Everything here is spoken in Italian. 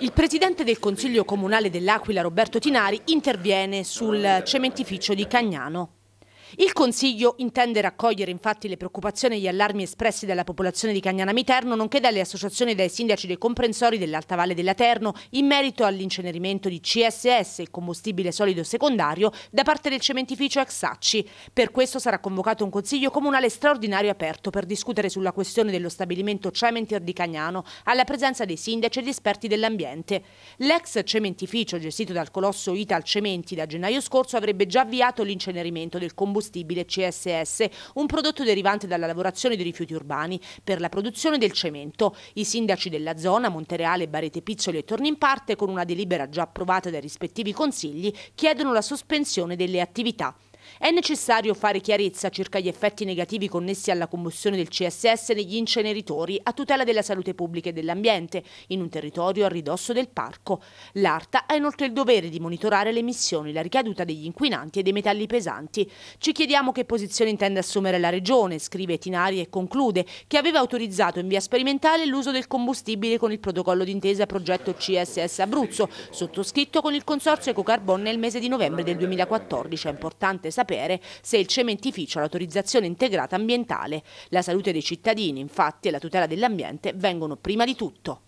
Il presidente del Consiglio Comunale dell'Aquila, Roberto Tinari, interviene sul cementificio di Cagnano. Il Consiglio intende raccogliere infatti le preoccupazioni e gli allarmi espressi dalla popolazione di Cagnana Cagnanamiterno, nonché dalle associazioni e dai sindaci dei comprensori dell'Alta Valle dell'Aterno in merito all'incenerimento di CSS, il combustibile solido secondario, da parte del cementificio ex Per questo sarà convocato un Consiglio comunale straordinario aperto per discutere sulla questione dello stabilimento Cementier di Cagnano, alla presenza dei sindaci e di esperti dell'ambiente. L'ex cementificio gestito dal colosso Ital Cementi da gennaio scorso avrebbe già avviato l'incenerimento del combustibile combustibile CSS, un prodotto derivante dalla lavorazione di rifiuti urbani per la produzione del cemento. I sindaci della zona, Montereale, Barete Pizzoli e Tornimparte, con una delibera già approvata dai rispettivi consigli, chiedono la sospensione delle attività. È necessario fare chiarezza circa gli effetti negativi connessi alla combustione del CSS negli inceneritori a tutela della salute pubblica e dell'ambiente in un territorio a ridosso del parco. L'ARTA ha inoltre il dovere di monitorare le emissioni, la ricaduta degli inquinanti e dei metalli pesanti. Ci chiediamo che posizione intende assumere la Regione, scrive Tinari e conclude, che aveva autorizzato in via sperimentale l'uso del combustibile con il protocollo d'intesa progetto CSS Abruzzo, sottoscritto con il Consorzio Ecocarbon nel mese di novembre del 2014. È importante sapere se il cementificio ha l'autorizzazione integrata ambientale. La salute dei cittadini, infatti, e la tutela dell'ambiente vengono prima di tutto.